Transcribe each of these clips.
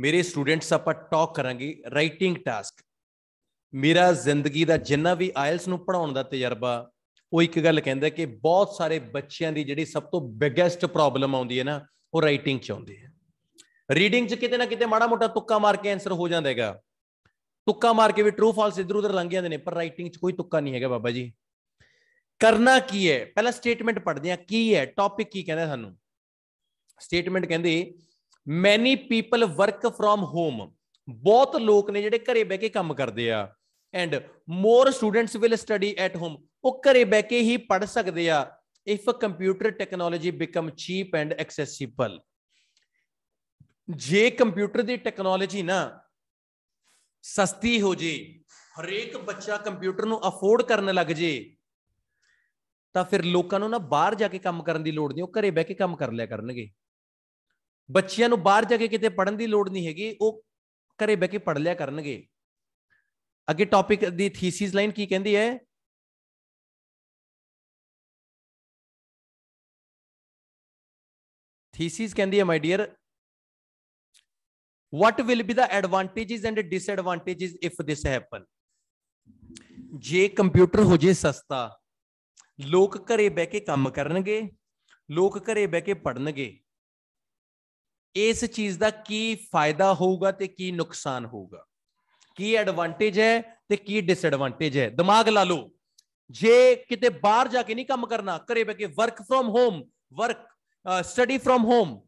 ਮੇਰੇ ਸਟੂਡੈਂਟਸ ਆਪਾਂ ਟਾਕ ਕਰਾਂਗੇ ਰਾਈਟਿੰਗ ਟਾਸਕ ਮੇਰਾ ਜ਼ਿੰਦਗੀ ਦਾ ਜਿੰਨਾ ਵੀ ਆਇਲਸ ਨੂੰ ਪੜਾਉਣ ਦਾ ਤਜਰਬਾ ਉਹ ਇੱਕ ਗੱਲ ਕਹਿੰਦਾ ਕਿ ਬਹੁਤ ਸਾਰੇ ਬੱਚਿਆਂ ਦੀ ਜਿਹੜੀ ਸਭ ਤੋਂ ਬਿਗੇਸਟ ਪ੍ਰੋਬਲਮ ਆਉਂਦੀ ਹੈ ਨਾ ਉਹ ਰਾਈਟਿੰਗ 'ਚ ਆਉਂਦੀ ਹੈ ਰੀਡਿੰਗ 'ਚ ਕਿਤੇ ਨਾ ਕਿਤੇ ਮਾੜਾ ਮੋਟਾ ਤੁੱਕਾ ਮਾਰ ਕੇ ਆਨਸਰ ਹੋ ਜਾਂਦਾ ਹੈਗਾ ਤੁੱਕਾ ਮਾਰ ਕੇ ਵੀ ਟਰੂ ਫਾਲਸ ਇਧਰ ਉਧਰ ਲੰਘ ਜਾਂਦੇ ਨੇ ਪਰ ਰਾਈਟਿੰਗ 'ਚ ਕੋਈ ਤੁੱਕਾ ਨਹੀਂ ਹੈਗਾ ਬਾਬਾ ਜੀ ਕਰਨਾ ਕੀ ਹੈ ਪਹਿਲਾਂ ਸਟੇਟਮੈਂਟ ਪੜ੍ਹਦੇ ਆ ਕੀ ਹੈ ਟੌਪਿਕ ਕੀ ਕਹਿੰਦਾ ਸਾਨੂੰ ਸਟੇਟਮੈਂਟ ਕਹਿੰਦੇ ਮੈਨੀ ਪੀਪਲ ਵਰਕ ਫਰੋਮ ਹੋਮ ਬਹੁਤ ਲੋਕ ਨੇ ਜਿਹੜੇ ਘਰੇ ਬਹਿ ਕੇ ਕੰਮ ਕਰਦੇ ਆ and more students will study at home ਉਹ ਘਰੇ ਬਹਿ ਕੇ ਹੀ ਪੜ ਸਕਦੇ ਆ if computer technology become cheap and accessible ਜੇ ਕੰਪਿਊਟਰ ਦੀ ਟੈਕਨੋਲੋਜੀ ਨਾ ਸਸਤੀ ਹੋ ਜੇ ਹਰੇਕ ਬੱਚਾ ਕੰਪਿਊਟਰ ਨੂੰ ਅਫੋਰਡ ਕਰਨ ਲੱਗ ਜੇ ਤਾਂ ਫਿਰ ਲੋਕਾਂ ਨੂੰ ਨਾ ਬਾਹਰ ਜਾ ਕੇ ਕੰਮ ਕਰਨ ਦੀ ਲੋੜ ਨਹੀਂ ਉਹ ਘਰੇ ਬਹਿ ਕੇ ਕੰਮ ਕਰ ਲਿਆ ਕਰਨਗੇ ਬੱਚਿਆਂ ਨੂੰ ਬਾਹਰ ਜਾ ਕੇ ਕਿਤੇ ਪੜਨ ਦੀ ਲੋੜ ਨਹੀਂ ਹੈਗੀ ਉਹ ਘਰੇ ਬੈ ਕੇ ਪੜ ਲਿਆ ਕਰਨਗੇ ਅੱਗੇ ਟੌਪਿਕ ਦੀ ਥੀਸਿਸ ਲਾਈਨ ਕੀ ਕਹਿੰਦੀ ਹੈ ਥੀਸਿਸ ਕਹਿੰਦੀ ਹੈ my dear what will be the advantages and disadvantages if this happen ਜੇ ਕੰਪਿਊਟਰ ਹੋ ਜੇ ਸਸਤਾ ਲੋਕ ਘਰੇ ਬਹਿ ਕੇ ਕੰਮ ਕਰਨਗੇ ਲੋਕ ਘਰੇ ਬਹਿ ਕੇ ਪੜਨਗੇ ਇਸ ਚੀਜ਼ ਦਾ ਕੀ ਫਾਇਦਾ ਹੋਊਗਾ ਤੇ ਕੀ ਨੁਕਸਾਨ ਹੋਊਗਾ ਕੀ ਐਡਵਾਂਟੇਜ ਹੈ ਤੇ ਕੀ ਡਿਸਐਡਵਾਂਟੇਜ ਹੈ ਦਿਮਾਗ ਲਾ ਲਓ ਜੇ ਕਿਤੇ ਬਾਹਰ ਜਾ ਕੇ ਨਹੀਂ ਕੰਮ ਕਰਨਾ ਘਰੇ ਬੈ ਕੇ work from home work study from home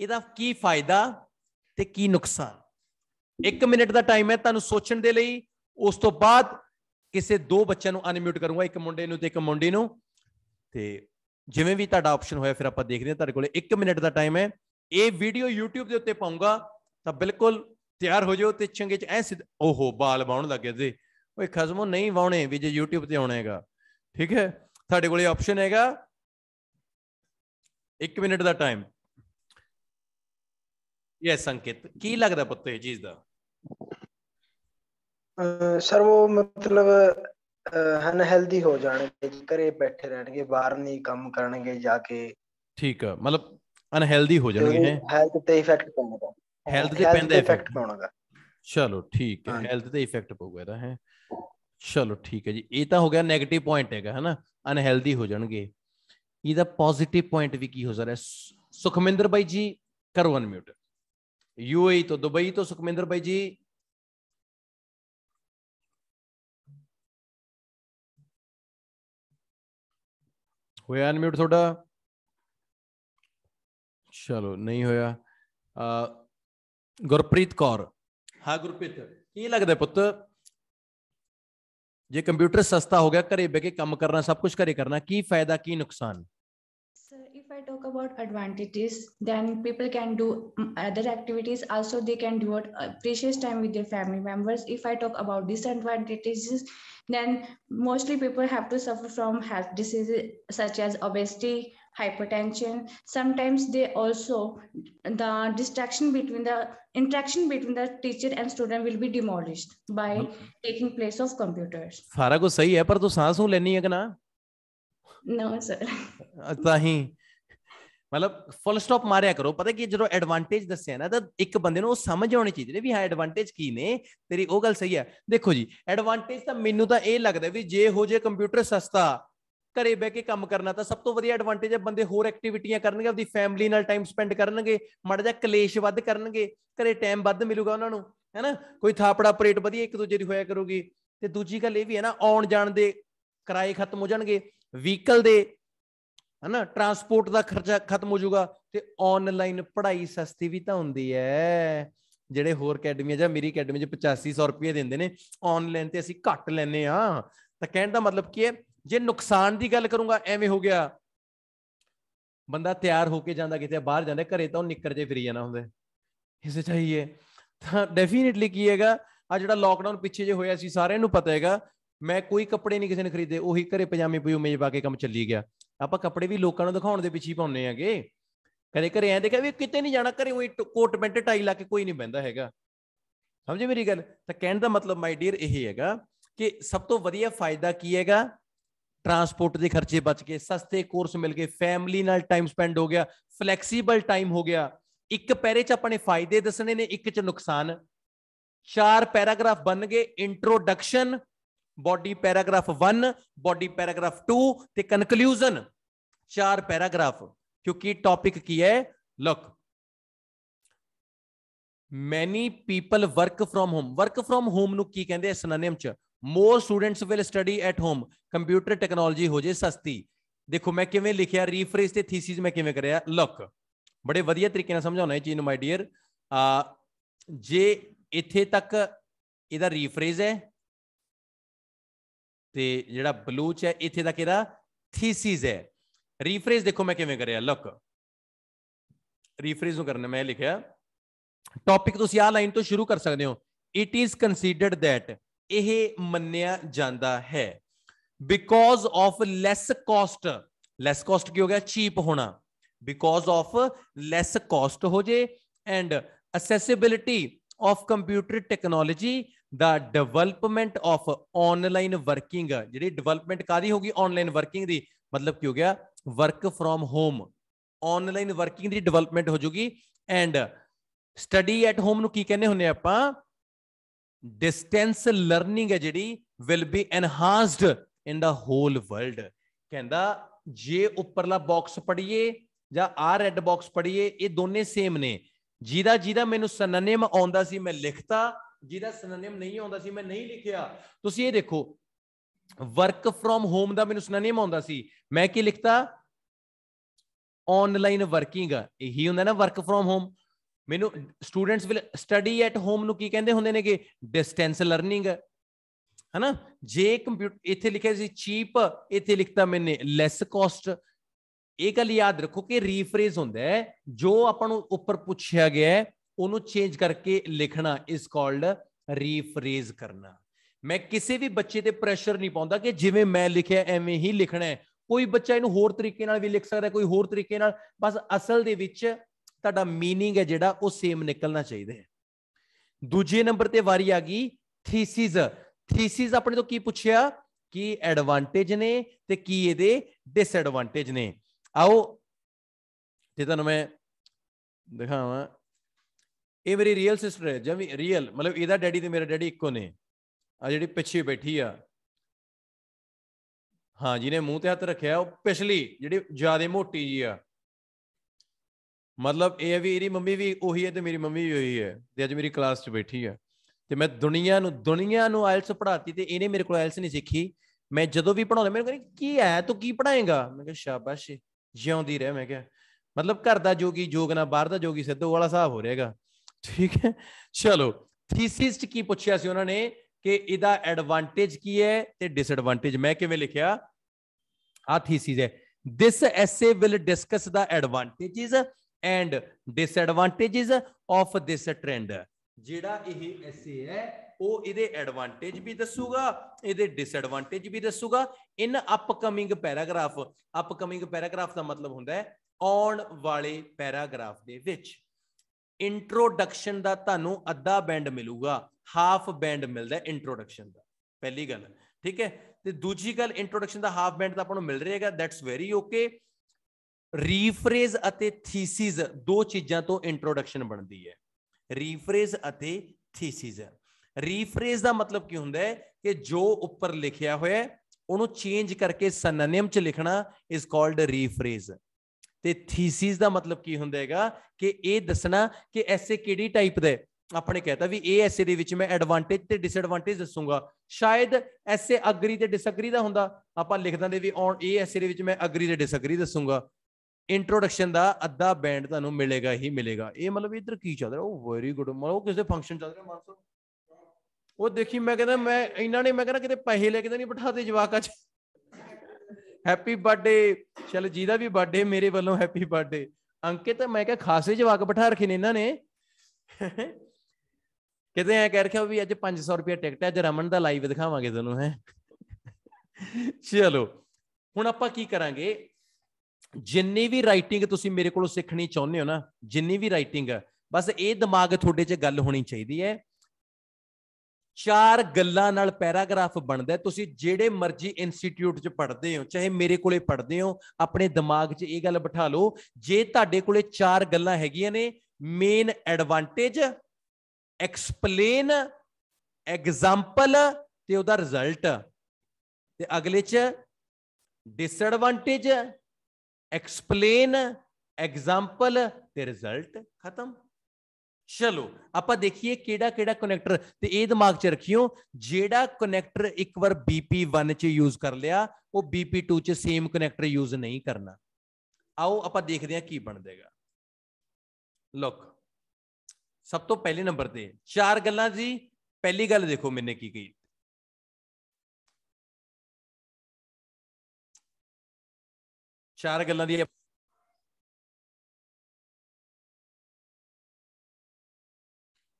ਇਹਦਾ ਕੀ ਫਾਇਦਾ ਤੇ ਕੀ ਨੁਕਸਾਨ 1 ਮਿੰਟ ਦਾ ਟਾਈਮ ਹੈ ਤੁਹਾਨੂੰ ਸੋਚਣ ਦੇ ਲਈ ਉਸ ਤੋਂ ਬਾਅਦ ਕਿਸੇ ਦੋ ਬੱਚਿਆਂ ਨੂੰ ਅਨਮਿਊਟ ਕਰੂੰਗਾ ਇੱਕ ਮੁੰਡੇ ਨੂੰ ਤੇ ਇੱਕ ਮੁੰਡੀ ਨੂੰ ਤੇ ਜਿਵੇਂ ਵੀ ਤੁਹਾਡਾ ਆਪਸ਼ਨ ਹੋਇਆ ਫਿਰ ਆਪਾਂ ਦੇਖਦੇ ਹਾਂ ਤੁਹਾਡੇ ਕੋਲੇ 1 ਮਿੰਟ ਦਾ ਟਾਈਮ ਹੈ ਇਹ ਵੀਡੀਓ YouTube ਦੇ ਉੱਤੇ ਪਾਉਂਗਾ ਤਾਂ ਬਿਲਕੁਲ ਤਿਆਰ ਹੋ ਜਾਓ ਤੇ ਚੰਗੇ ਚ ਐ ਓਹੋ ਬਾਲ ਵਾਉਣ ਲੱਗੇ ਤੇ ਓਏ ਖਸਮੋ ਨਹੀਂ ਵਾਉਣੇ ਵੀ ਜੇ YouTube ਤੇ ਆਉਣਾ ਹੈਗਾ ਠੀਕ ਹੈ ਸਾਡੇ ਕੋਲੇ ਆਪਸ਼ਨ ਹੈਗਾ 1 ਮਿੰਟ ਦਾ ਟਾਈਮ ਇਹ ਸੰਕੇਤ ਕੀ ਲੱਗਦਾ ਪੁੱਤ ਇਹ ਚੀਜ਼ ਦਾ ਸਰ ਉਹ ਮਤਲਬ ਹੈਲਦੀ ਹੋ ਜਾਣਗੇ ਘਰੇ ਬੈਠੇ ਰਹਿਣਗੇ ਬਾਹਰ ਨਹੀਂ ਕੰਮ ਕਰਨਗੇ ਜਾ ਕੇ ਠੀਕ ਹੈ ਮਤਲਬ ਅਨਹੈਲਦੀ ਹੋ ਜਾਣਗੇ ਹੈਲਥ ਤੇ ਇਫੈਕਟ ਪਾਉਣਗਾ ਹੈਲਥ ਤੇ ਪੈਂਦਾ ਇਫੈਕਟ ਪਾਉਣਗਾ ਚਲੋ ਠੀਕ ਹੈ ਹੈਲਥ ਤੇ ਇਫੈਕਟ ਪਊਗਾ ਇਹਦਾ ਹੈ ਚਲੋ ਠੀਕ ਹੈ ਜੀ ਇਹ ਤਾਂ ਹੋ ਗਿਆ 네ਗੇਟਿਵ ਪੁਆਇੰਟ ਹੈਗਾ ਹਨਾ ਅਨਹੈਲਦੀ ਹੋ ਜਾਣਗੇ ਇਹਦਾ ਪੋਜ਼ਿਟਿਵ ਪੁਆਇੰਟ ਵੀ ਕੀ ਹੋ ਸਕਦਾ ਸੁਖਮਿੰਦਰ ਬਾਈ ਜੀ ਕਰੋ ਅਨਮਿਊਟ ਯੂਏਈ ਤੋਂ ਦੁਬਈ ਤੋਂ ਸੁਖਮਿੰਦਰ ਬਾਈ ਜੀ ਹੋਇਆ ਅਨਮਿਊਟ ਤੁਹਾਡਾ ਚਲੋ ਨਹੀਂ ਹੋਇਆ ਗੁਰਪ੍ਰੀਤ ਕੌਰ ਹਾਂ ਗੁਰਪ੍ਰੀਤ ਕੀ ਲੱਗਦਾ ਪੁੱਤ ਜੇ ਕੰਪਿਊਟਰ ਸਸਤਾ ਹੋ ਗਿਆ ਘਰੇ ਬੈ ਕੇ ਕੰਮ ਕਰਨਾ ਸਭ ਕੁਝ ਘਰੇ ਕਰਨਾ ਕੀ ਫਾਇਦਾ ਕੀ ਨੁਕਸਾਨ Sir, if I talk about advantages, then people can do other activities. Also, they can devote precious time with their family members. If I talk about disadvantages, then mostly people have to suffer from health diseases such as obesity, hypertension sometimes they also the distraction between the interaction between the teacher and student will be demolished by taking place of computers sara ko sahi hai par tu saans hu leni hai ਕਿ ਨਾ no sir ਤਾਂ ਹੀ ਮਤਲਬ full stop ਮਾਰਿਆ ਕਰੋ ਪਤਾ ਕੀ ਜਦੋਂ advantage ਦੱਸਿਆ ਨਾ ਤਾਂ ਇੱਕ ਬੰਦੇ ਨੂੰ ਉਹ ਸਮਝ ਆਉਣੀ ਚਾਹੀਦੀ ਨੇ ਵੀ ਹਾਂ ਐਡਵਾਂਟੇਜ ਕੀ ਨੇ ਤੇਰੀ ਉਹ ਗੱਲ ਸਹੀ ਆ ਦੇਖੋ ਜੀ ਐਡਵਾਂਟੇਜ ਤਾਂ ਮੈਨੂੰ ਤਾਂ ਇਹ ਲੱਗਦਾ ਵੀ ਜੇ ਹੋ ਜੇ ਕੰਪਿਊਟਰ ਸਸਤਾ ਘਰੇ ਬਹਿ ਕੇ ਕੰਮ ਕਰਨਾ ਤਾਂ ਸਭ ਤੋਂ ਵਧੀਆ ਐਡਵਾਂਟੇਜ ਹੈ ਬੰਦੇ ਹੋਰ ਐਕਟੀਵਿਟੀਆਂ ਕਰਨਗੇ ਆਪਣੀ ਫੈਮਿਲੀ ਨਾਲ ਟਾਈਮ ਸਪੈਂਡ ਕਰਨਗੇ ਮੜ ਜਾ ਕਲੇਸ਼ ਵੱਧ ਕਰਨਗੇ ਘਰੇ ਟਾਈਮ ਵੱਧ ਮਿਲੂਗਾ ਉਹਨਾਂ ਨੂੰ ਹੈਨਾ ਕੋਈ ਥਾਪੜਾ ਪਰੇਟ ਵਧੀਆ ਇੱਕ ਦੂਜੇ ਦੀ ਹੋਇਆ ਕਰੂਗੀ ਤੇ ਦੂਜੀ ਗੱਲ ਇਹ ਵੀ ਹੈ ਨਾ ਆਉਣ ਜਾਣ ਦੇ ਕਿਰਾਏ ਖਤਮ ਹੋ ਜਾਣਗੇ ਵਹੀਕਲ ਦੇ ਹੈਨਾ ਟਰਾਂਸਪੋਰਟ ਦਾ ਖਰਚਾ ਖਤਮ ਹੋ ਜਾਊਗਾ ਤੇ ਆਨਲਾਈਨ ਪੜ੍ਹਾਈ ਸਸਤੀ ਵੀ ਤਾਂ ਹੁੰਦੀ ਹੈ ਜਿਹੜੇ ਹੋਰ ਅਕੈਡਮੀਆਂ ਜਾਂ ਮੇਰੀ ਅਕੈਡਮੀ 'ਚ 8500 ਰੁਪਏ ਦਿੰਦੇ ਨੇ ਆਨਲਾਈਨ ਤੇ ਅਸੀਂ ਘੱਟ ਲੈਨੇ ਆ ਤਾਂ ਕਹਿਣ ਦਾ ਮਤਲਬ ਕੀ ਹੈ ਜੇ ਨੁਕਸਾਨ ਦੀ ਗੱਲ ਕਰੂੰਗਾ ਐਵੇਂ ਹੋ ਗਿਆ ਬੰਦਾ ਤਿਆਰ ਹੋ ਕੇ ਜਾਂਦਾ ਕਿਤੇ ਬਾਹਰ ਜਾਂਦਾ ਘਰੇ ਤਾਂ ਉਹ ਨਿੱਕਰ ਜੇ ਫਰੀ ਜਾਣਾ ਹੁੰਦਾ ਇਸੇ ਚਾਹੀਏ ਤਾਂ ਡੈਫੀਨਿਟਲੀ ਕੀ ਹੈਗਾ ਆ ਜਿਹੜਾ ਲਾਕਡਾਊਨ ਪਿੱਛੇ ਜੇ ਹੋਇਆ ਸੀ ਸਾਰਿਆਂ ਨੂੰ ਪਤਾ ਹੈਗਾ ਮੈਂ ਕੋਈ ਕੱਪੜੇ ਨਹੀਂ ਕਿਸੇ ਨੇ ਖਰੀਦੇ ਉਹੀ ਘਰੇ ਪਜਾਮੇ ਪਜੂਮੇ ਪਾ ਕੇ ਕੰਮ ਚੱਲੀ ਗਿਆ ਆਪਾਂ ਕੱਪੜੇ ਵੀ ਲੋਕਾਂ ਨੂੰ ਦਿਖਾਉਣ ਦੇ ਪਿੱਛੇ ਪਾਉਂਦੇ ਆਗੇ ਕਦੇ ਘਰੇ ਐਂ ਦੇਖਿਆ ਵੀ ਕਿਤੇ ਨਹੀਂ ਜਾਣਾ ਘਰੇ ਉਹੀ ਕੋਟ ਪੈਂਟ ਟਾਈ ਲਾ ਕੇ ਕੋਈ ਨਹੀਂ ਬੰਦਾ ਹੈਗਾ ਸਮਝੇ ਮੇਰੀ ਗੱਲ ਤਾਂ ਕਹਿਣ ਦਾ ਮਤਲਬ ਮਾਈ ਡੀਅਰ ਇਹ ਹੈਗਾ ਕਿ ਸਭ ਤੋਂ ਵਧੀਆ ਫਾਇਦਾ ਕੀ ਹੈਗਾ ਟਰਾਂਸਪੋਰਟ ਦੇ ਖਰਚੇ ਬਚ ਗਏ ਸਸਤੇ ਕੋਰਸ ਮਿਲ ਗਏ ਫੈਮਿਲੀ ਨਾਲ ਟਾਈਮ ਸਪੈਂਡ ਹੋ ਗਿਆ ਫਲੈਕਸੀਬਲ ਟਾਈਮ ਹੋ ਗਿਆ ਇੱਕ ਪੈਰੇ 'ਚ ਆਪਣੇ ਫਾਇਦੇ ਦੱਸਣੇ ਨੇ ਇੱਕ 'ਚ ਨੁਕਸਾਨ ਚਾਰ ਪੈਰਾਗ੍ਰਾਫ ਬਣ ਗਏ introduction body paragraph 1 body paragraph 2 ਤੇ ਕਨਕਲੂਜਨ ਚਾਰ ਪੈਰਾਗ੍ਰਾਫ ਕਿਉਂਕਿ ਟੌਪਿਕ ਕੀ ਹੈ look many people work from home work from home ਨੂੰ ਕੀ ਕਹਿੰਦੇ ਆ ਸਿਨੋਨਿਮ ਚ more students will study at home computer technology ਹੋ ਜੇ ਸਸਤੀ ਦੇਖੋ ਮੈਂ ਕਿਵੇਂ ਲਿਖਿਆ ਰੀਫਰੇਸ ਤੇ ਥੀਸਿਸ ਮੈਂ ਕਿਵੇਂ ਕਰਿਆ ਲੁੱਕ ਬੜੇ ਵਧੀਆ ਤਰੀਕੇ ਨਾਲ ਸਮਝਾਉਣਾ ਇਹ ਚੀਜ਼ ਨੂੰ ਮਾਈ ਡੀਅਰ ਆ ਜੇ ਇੱਥੇ ਤੱਕ ਇਹਦਾ ਰੀਫਰੇਸ ਹੈ ਤੇ ਜਿਹੜਾ ਬਲੂਚ ਹੈ ਇੱਥੇ ਤੱਕ ਇਹਦਾ ਥੀਸਿਸ ਹੈ ਰੀਫਰੇਸ ਦੇਖੋ ਮੈਂ ਕਿਵੇਂ ਕਰਿਆ ਲੁੱਕ ਰੀਫਰੇਸ ਨੂੰ ਕਰਨਾ ਮੈਂ ਲਿਖਿਆ ਟੌਪਿਕ ਤੁਸੀਂ ਆ ਲਾਈਨ ਤੋਂ ਸ਼ੁਰੂ ਕਰ ਸਕਦੇ ਹੋ ਇਟ ਇਜ਼ ਕਨਸੀਡਰਡ ਥੈਟ ਇਹ ਮੰਨਿਆ ਜਾਂਦਾ ਹੈ because of less cost less cost ਕੀ ਹੋ ਗਿਆ ਚੀਪ ਹੋਣਾ ਬਿਕੋਜ਼ ਆਫ ਲੈਸ ਕਾਸਟ ਹੋ ਜੇ and accessibility of computer technology ਦਾ ਡਿਵੈਲਪਮੈਂਟ ਆਫ ਆਨਲਾਈਨ ਵਰਕਿੰਗ ਜਿਹੜੀ ਡਿਵੈਲਪਮੈਂਟ ਕਾਦੀ ਹੋਗੀ ਆਨਲਾਈਨ ਵਰਕਿੰਗ ਦੀ ਮਤਲਬ ਕੀ ਹੋ ਗਿਆ work from home online working ਦੀ ਡਿਵੈਲਪਮੈਂਟ ਹੋ ਜੂਗੀ ਐਂਡ ਸਟੱਡੀ ਐਟ ਹੋਮ ਨੂੰ ਕੀ ਕਹਿੰਦੇ ਹੁੰਨੇ ਆਪਾਂ ਡਿਸਟੈਂਸ ਲਰਨਿੰਗ ਹੈ ਜਿਹੜੀ will be enhanced in the whole world ਕਹਿੰਦਾ ਜੇ ਉੱਪਰਲਾ ਬਾਕਸ ਪੜੀਏ ਜਾਂ ਆ ਰੈੱਡ ਬਾਕਸ ਪੜੀਏ ਇਹ ਦੋਨੇ ਸੇਮ ਨੇ ਜਿਹਦਾ ਜਿਹਦਾ ਮੈਨੂੰ ਸਨਨਿਮ ਆਉਂਦਾ ਸੀ ਮੈਂ ਲਿਖਤਾ ਜਿਹਦਾ ਸਨਨਿਮ ਨਹੀਂ ਆਉਂਦਾ ਸੀ ਮੈਂ ਨਹੀਂ ਲਿਖਿਆ ਤੁਸੀਂ ਇਹ ਦੇਖੋ ਵਰਕ ਫਰੋਮ ਹੋਮ ਦਾ ਮੈਨੂੰ ਸਨਨਿਮ ਆਉਂਦਾ ਸੀ ਮੈਂ ਕੀ ਲਿਖਤਾ ਆਨਲਾਈਨ ਵਰਕਿੰਗ ਇਹੀ ਹੁੰਦਾ ਨਾ ਵਰਕ ਫਰੋਮ ਹੋਮ ਮੈਨੂੰ students will study at home ਨੂੰ ਕੀ ਕਹਿੰਦੇ ਹੁੰਦੇ ਨੇ ਕਿ ਡਿਸਟੈਂਸ ਲਰਨਿੰਗ ਹਨਾ ਜੇ ਕੰਪਿਊਟਰ ਇੱਥੇ ਲਿਖਿਆ ਸੀ ਚੀਪ ਇੱਥੇ ਲਿਖਤਾ ਮੈਨੇ ਲੈਸ ਕਾਸਟ ਇਹ ਗੱਲ ਯਾਦ ਰੱਖੋ ਕਿ ਰੀਫਰੇਜ਼ ਹੁੰਦਾ ਹੈ ਜੋ ਆਪਾਂ ਨੂੰ ਉੱਪਰ ਪੁੱਛਿਆ ਗਿਆ ਹੈ ਉਹਨੂੰ ਚੇਂਜ ਕਰਕੇ ਲਿਖਣਾ ਇਸ ਕਾਲਡ ਰੀਫਰੇਜ਼ ਕਰਨਾ ਮੈਂ ਕਿਸੇ ਵੀ ਬੱਚੇ ਤੇ ਪ੍ਰੈਸ਼ਰ ਨਹੀਂ ਪਾਉਂਦਾ ਕਿ ਜਿਵੇਂ ਮੈਂ ਲਿਖਿਆ ਐਵੇਂ ਹੀ ਲਿਖਣਾ ਹੈ ਕੋਈ ਬੱਚਾ ਇਹਨੂੰ ਹੋਰ ਤਰੀਕੇ ਨਾਲ ਵੀ ਲਿਖ ਸਕਦਾ ਕੋਈ ਹੋਰ ਤਰੀਕੇ ਨਾਲ ਬਸ ਅਸਲ ਦੇ ਵਿੱਚ ਤੁਹਾਡਾ मीनिंग ਹੈ ਜਿਹੜਾ ਉਹ ਸੇਮ ਨਿਕਲਣਾ ਚਾਹੀਦਾ ਹੈ ਦੂਜੇ ਨੰਬਰ ਤੇ ਵਾਰੀ ਆ ਗਈ ਥੀਸਿਸ ਥੀਸਿਸ ਆਪਣੇ ਤੋਂ ਕੀ ਪੁੱਛਿਆ ਕੀ ਐਡਵਾਂਟੇਜ ਨੇ ਤੇ ਕੀ ਇਹਦੇ ਡਿਸਐਡਵਾਂਟੇਜ ਨੇ ਆਓ ਜੇ ਤੁਹਾਨੂੰ ਮੈਂ ਦਿਖਾਵਾਂ ਇਹ ਮੇਰੀ ਰੀਅਲ ਸਿਸਟਰ ਹੈ ਜਮੀ ਰੀਅਲ ਮਤਲਬ ਇਹਦਾ ਡੈਡੀ ਤੇ ਮੇਰਾ ਡੈਡੀ ਇੱਕੋ ਨੇ ਆ ਜਿਹੜੀ ਪਿੱਛੇ ਬੈਠੀ ਆ ਹਾਂ ਜਿਹਨੇ ਮੂੰਹ ਤੇ ਹੱਥ ਰੱਖਿਆ ਉਹ ਪਿਛਲੀ ਜਿਹੜੀ ਜਿਆਦਾ ਮੋਟੀ ਜੀ ਆ ਮਤਲਬ ਇਹ ਵੀ ਇਹਦੀ ਮੰਮੀ ਵੀ ਉਹੀ ਹੈ ਤੇ ਮੇਰੀ ਮੰਮੀ ਵੀ ਉਹੀ ਹੈ ਤੇ ਅੱਜ ਮੇਰੀ ਕਲਾਸ 'ਚ ਬੈਠੀ ਹੈ ਤੇ ਮੈਂ ਦੁਨੀਆ ਨੂੰ ਦੁਨੀਆ ਨੂੰ ਆਇਲਸ ਪੜਾਤੀ ਤੇ ਇਹਨੇ ਮੇਰੇ ਕੋਲ ਆਇਲਸ ਨਹੀਂ ਸਿੱਖੀ ਮੈਂ ਜਦੋਂ ਵੀ ਪੜਾਉਂਦਾ ਮੈਨੂੰ ਕਹਿੰਦੀ ਕੀ ਹੈ ਤੂੰ ਕੀ ਪੜਾਏਗਾ ਮੈਂ ਕਿਹਾ ਸ਼ਾਬਾਸ਼ ਜਿਉਂਦੀ ਰਹਿ ਮੈਂ ਕਿਹਾ ਮਤਲਬ ਘਰ ਦਾ ਜੋਗੀ ਜੋਗ ਨਾ ਬਾਹਰ ਦਾ ਜੋਗੀ ਸਿੱਧੂ ਵਾਲਾ ਸਾਹਿਬ ਹੋ ਰਿਹਾਗਾ ਠੀਕ ਹੈ ਚਲੋ ਥੀਸਿਸ ਚ ਕੀ ਪੁੱਛਿਆ ਸੀ ਉਹਨਾਂ ਨੇ ਕਿ ਇਹਦਾ ਐਡਵਾਂਟੇਜ ਕੀ ਹੈ ਤੇ ਡਿਸਐਡਵਾਂਟੇਜ ਮੈਂ ਕਿਵੇਂ ਲਿਖਿਆ ਆ ਥੀਸਿਸ ਹੈ this essay will discuss the advantages and disadvantages of this trend ਜਿਹੜਾ ਇਹ ਐਸੇ ਹੈ ਉਹ ਇਹਦੇ ਐਡਵਾਂਟੇਜ ਵੀ ਦੱਸੂਗਾ ਇਹਦੇ ਡਿਸਐਡਵਾਂਟੇਜ ਵੀ ਦੱਸੂਗਾ in upcoming paragraph upcoming paragraph ਦਾ ਮਤਲਬ ਹੁੰਦਾ ਹੈ ਆਉਣ ਵਾਲੇ ਪੈਰਾਗ੍ਰਾਫ ਦੇ ਵਿੱਚ ਇੰਟਰੋਡਕਸ਼ਨ ਦਾ ਤੁਹਾਨੂੰ ਅੱਧਾ ਬੈਂਡ ਮਿਲੂਗਾ ਹਾਫ ਬੈਂਡ ਮਿਲਦਾ ਇੰਟਰੋਡਕਸ਼ਨ ਦਾ ਪਹਿਲੀ ਗੱਲ ਠੀਕ ਹੈ ਤੇ ਦੂਜੀ ਗੱਲ ਇੰਟਰੋਡਕਸ਼ਨ ਦਾ ਹਾਫ ਬੈਂਡ ਤਾਂ ਆਪਾਂ ਨੂੰ ਮਿਲ ਰਿਹਾ ਹੈਗਾ ਦੈਟਸ ਵੈਰੀ ਓਕੇ ਰੀਫਰੇਜ਼ ਅਤੇ ਥੀਸਿਸ ਦੋ ਚੀਜ਼ਾਂ ਤੋਂ ਇੰਟਰੋਡਕਸ਼ਨ ਬਣਦੀ ਹੈ ਰੀਫਰੇਜ਼ ਅਤੇ ਥੀਸਿਸ ਰੀਫਰੇਜ਼ ਦਾ ਮਤਲਬ ਕੀ ਹੁੰਦਾ ਹੈ ਕਿ ਜੋ ਉੱਪਰ ਲਿਖਿਆ ਹੋਇਆ ਉਹਨੂੰ ਚੇਂਜ ਕਰਕੇ ਸਨੋਨਿਮ ਚ ਲਿਖਣਾ ਇਸ ਕਾਲਡ ਰੀਫਰੇਜ਼ ਤੇ ਥੀਸਿਸ ਦਾ ਮਤਲਬ ਕੀ ਹੁੰਦਾ ਹੈਗਾ ਕਿ ਇਹ ਦੱਸਣਾ ਕਿ ਐਸੇ ਕਿਹੜੀ ਟਾਈਪ ਦਾ ਆਪਣੇ ਕਹਤਾ ਵੀ ਇਹ ਐਸੇ ਦੇ ਵਿੱਚ ਮੈਂ ਐਡਵਾਂਟੇਜ ਤੇ ਡਿਸਐਡਵਾਂਟੇਜ ਦੱਸੂਗਾ ਸ਼ਾਇਦ ਐਸੇ ਅਗਰੀ ਤੇ ਡਿਸਐਗਰੀ ਦਾ ਹੁੰਦਾ ਆਪਾਂ ਲਿਖ ਦਾਂਦੇ ਵੀ ਔਨ ਇਹ ਐਸੇ ਦੇ ਵਿੱਚ ਮੈਂ ਅਗਰੀ ਤੇ ਡਿਸਐਗਰੀ ਦੱਸੂਗਾ ਇੰਟਰੋਡਕਸ਼ਨ ਦਾ ਅੱਧਾ ਬੈਂਡ ਤੁਹਾਨੂੰ ਮਿਲੇਗਾ ਹੀ ਮਿਲੇਗਾ ਇਹ ਮਤਲਬ ਇਧਰ ਕੀ ਚੱਲ ਰਿਹਾ ਉਹ ਵੈਰੀ ਗੁੱਡ ਮਤਲਬ ਉਹ ਕਿਸੇ ਫੰਕਸ਼ਨ ਚੱਲ ਰਿਹਾ ਮਾਨਸੋ ਉਹ ਦੇਖੀ ਮੈਂ ਕਹਿੰਦਾ ਮੈਂ ਇਹਨਾਂ ਨੇ ਮੈਂ ਕਹਿੰਦਾ ਕਿਤੇ ਪੈਸੇ ਲੈ ਕੇ ਤਾਂ ਨਹੀਂ ਬਿਠਾਦੇ ਜਵਾਕਾਂ 'ਚ ਹੈਪੀ ਬਰਥਡੇ ਚਲ ਜਿਹਦਾ ਵੀ ਬਰਥਡੇ ਮੇਰੇ ਵੱਲੋਂ ਹੈਪੀ ਬਰਥਡੇ ਅੰਕਿਤ ਮੈਂ ਕਿਹਾ ਖਾਸੇ ਜਵਾਕ ਬਿਠਾ ਰੱਖੇ ਨੇ ਇਹਨਾਂ ਨੇ ਕਿਤੇ ਐ ਕਹਿ ਰੱਖਿਆ ਵੀ ਅੱਜ 500 ਰੁਪਏ ਟਿਕਟ ਹੈ ਅੱਜ ਰਮਨ ਦਾ ਲਾਈਵ ਦਿਖਾਵਾਂਗੇ ਤੁਹਾਨੂੰ ਹੈ ਚਲੋ ਹੁਣ ਆਪਾਂ ਕੀ ਕਰਾਂਗੇ ਜਿੰਨੀ ਵੀ ਰਾਈਟਿੰਗ ਤੁਸੀਂ ਮੇਰੇ ਕੋਲੋਂ ਸਿੱਖਣੀ ਚਾਹੁੰਦੇ ਹੋ ਨਾ ਜਿੰਨੀ ਵੀ ਰਾਈਟਿੰਗ ਬਸ ਇਹ ਦਿਮਾਗ ਤੁਹਾਡੇ 'ਚ ਗੱਲ ਹੋਣੀ ਚਾਹੀਦੀ ਹੈ ਚਾਰ ਗੱਲਾਂ ਨਾਲ ਪੈਰਾਗ੍ਰਾਫ ਬਣਦਾ ਤੁਸੀਂ ਜਿਹੜੇ ਮਰਜ਼ੀ ਇੰਸਟੀਚਿਊਟ 'ਚ ਪੜ੍ਹਦੇ ਹੋ ਚਾਹੇ ਮੇਰੇ ਕੋਲੇ ਪੜ੍ਹਦੇ ਹੋ ਆਪਣੇ ਦਿਮਾਗ 'ਚ ਇਹ ਗੱਲ ਬਿਠਾ ਲਓ ਜੇ ਤੁਹਾਡੇ ਕੋਲੇ ਚਾਰ ਗੱਲਾਂ ਹੈਗੀਆਂ ਨੇ ਮੇਨ ਐਡਵਾਂਟੇਜ ਐਕਸਪਲੇਨ ਐਗਜ਼ਾਮਪਲ ਤੇ ਉਹਦਾ ਰਿਜ਼ਲਟ ਤੇ ਅਗਲੇ 'ਚ ਡਿਸਐਡਵਾਂਟੇਜ ਐਕਸਪਲੇਨ ਐਗਜ਼ਾਮਪਲ ਤੇ ਰਿਜ਼ਲਟ ਖਤਮ ਚਲੋ ਆਪਾਂ ਦੇਖੀਏ ਕਿਹੜਾ ਕਿਹੜਾ ਕਨੈਕਟਰ ਤੇ ਇਹ ਦਿਮਾਗ 'ਚ ਰੱਖਿਓ ਜਿਹੜਾ ਕਨੈਕਟਰ ਇੱਕ ਵਾਰ BP1 'ਚ ਯੂਜ਼ ਕਰ ਲਿਆ ਉਹ BP2 'ਚ ਸੇਮ ਕਨੈਕਟਰ ਯੂਜ਼ ਨਹੀਂ ਕਰਨਾ ਆਓ ਆਪਾਂ ਦੇਖਦੇ ਹਾਂ ਕੀ ਬਣਦੇਗਾ ਜਾਏਗਾ ਲੁੱਕ ਸਭ ਤੋਂ ਪਹਿਲੇ ਨੰਬਰ ਤੇ ਚਾਰ ਗੱਲਾਂ ਜੀ ਪਹਿਲੀ ਗੱਲ ਦੇਖੋ ਮੈਨੇ ਕੀ ਕਹੀ ਚਾਰ ਗੱਲਾਂ ਦੀ